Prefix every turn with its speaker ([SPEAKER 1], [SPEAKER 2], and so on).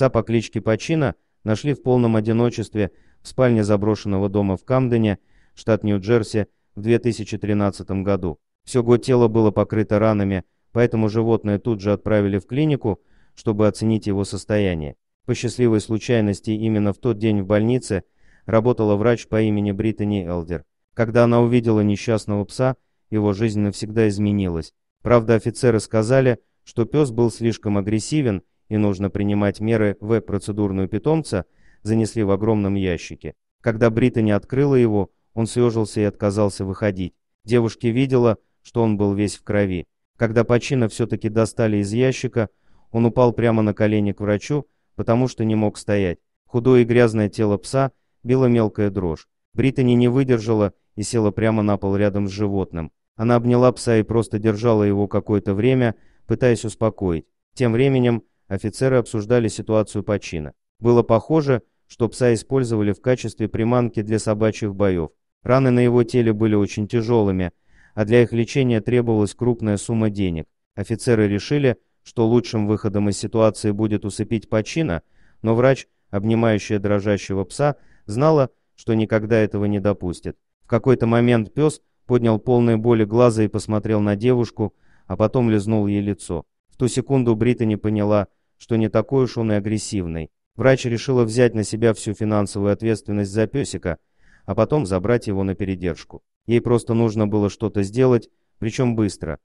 [SPEAKER 1] Пса по кличке Пачино нашли в полном одиночестве в спальне заброшенного дома в Камдене, штат Нью-Джерси, в 2013 году. Все его тело было покрыто ранами, поэтому животное тут же отправили в клинику, чтобы оценить его состояние. По счастливой случайности именно в тот день в больнице работала врач по имени Британи Элдер. Когда она увидела несчастного пса, его жизнь навсегда изменилась. Правда, офицеры сказали, что пес был слишком агрессивен и нужно принимать меры в процедурную питомца, занесли в огромном ящике. Когда Британи открыла его, он съежился и отказался выходить. Девушка видела, что он был весь в крови. Когда почина все-таки достали из ящика, он упал прямо на колени к врачу, потому что не мог стоять. Худое и грязное тело пса била мелкая дрожь. Британи не выдержала и села прямо на пол рядом с животным. Она обняла пса и просто держала его какое-то время, пытаясь успокоить. Тем временем Офицеры обсуждали ситуацию почина. Было похоже, что пса использовали в качестве приманки для собачьих боев. Раны на его теле были очень тяжелыми, а для их лечения требовалась крупная сумма денег. Офицеры решили, что лучшим выходом из ситуации будет усыпить почина, но врач, обнимающая дрожащего пса, знала, что никогда этого не допустит. В какой-то момент пес поднял полные боли глаза и посмотрел на девушку, а потом лизнул ей лицо. В ту секунду Британи поняла, что не такой уж он и агрессивный. Врач решила взять на себя всю финансовую ответственность за песика, а потом забрать его на передержку. Ей просто нужно было что-то сделать, причем быстро,